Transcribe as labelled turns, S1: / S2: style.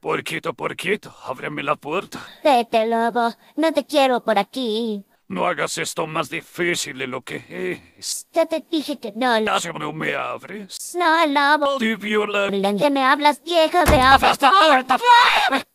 S1: Porquito, porquito, ábreme la puerta.
S2: Vete, lobo. No te quiero por aquí.
S1: No hagas esto más difícil de lo que
S2: es. Ya te dije que no. ¿Acaso
S3: no me abres?
S2: No, lobo. Te ¿Qué me hablas, viejo
S4: de...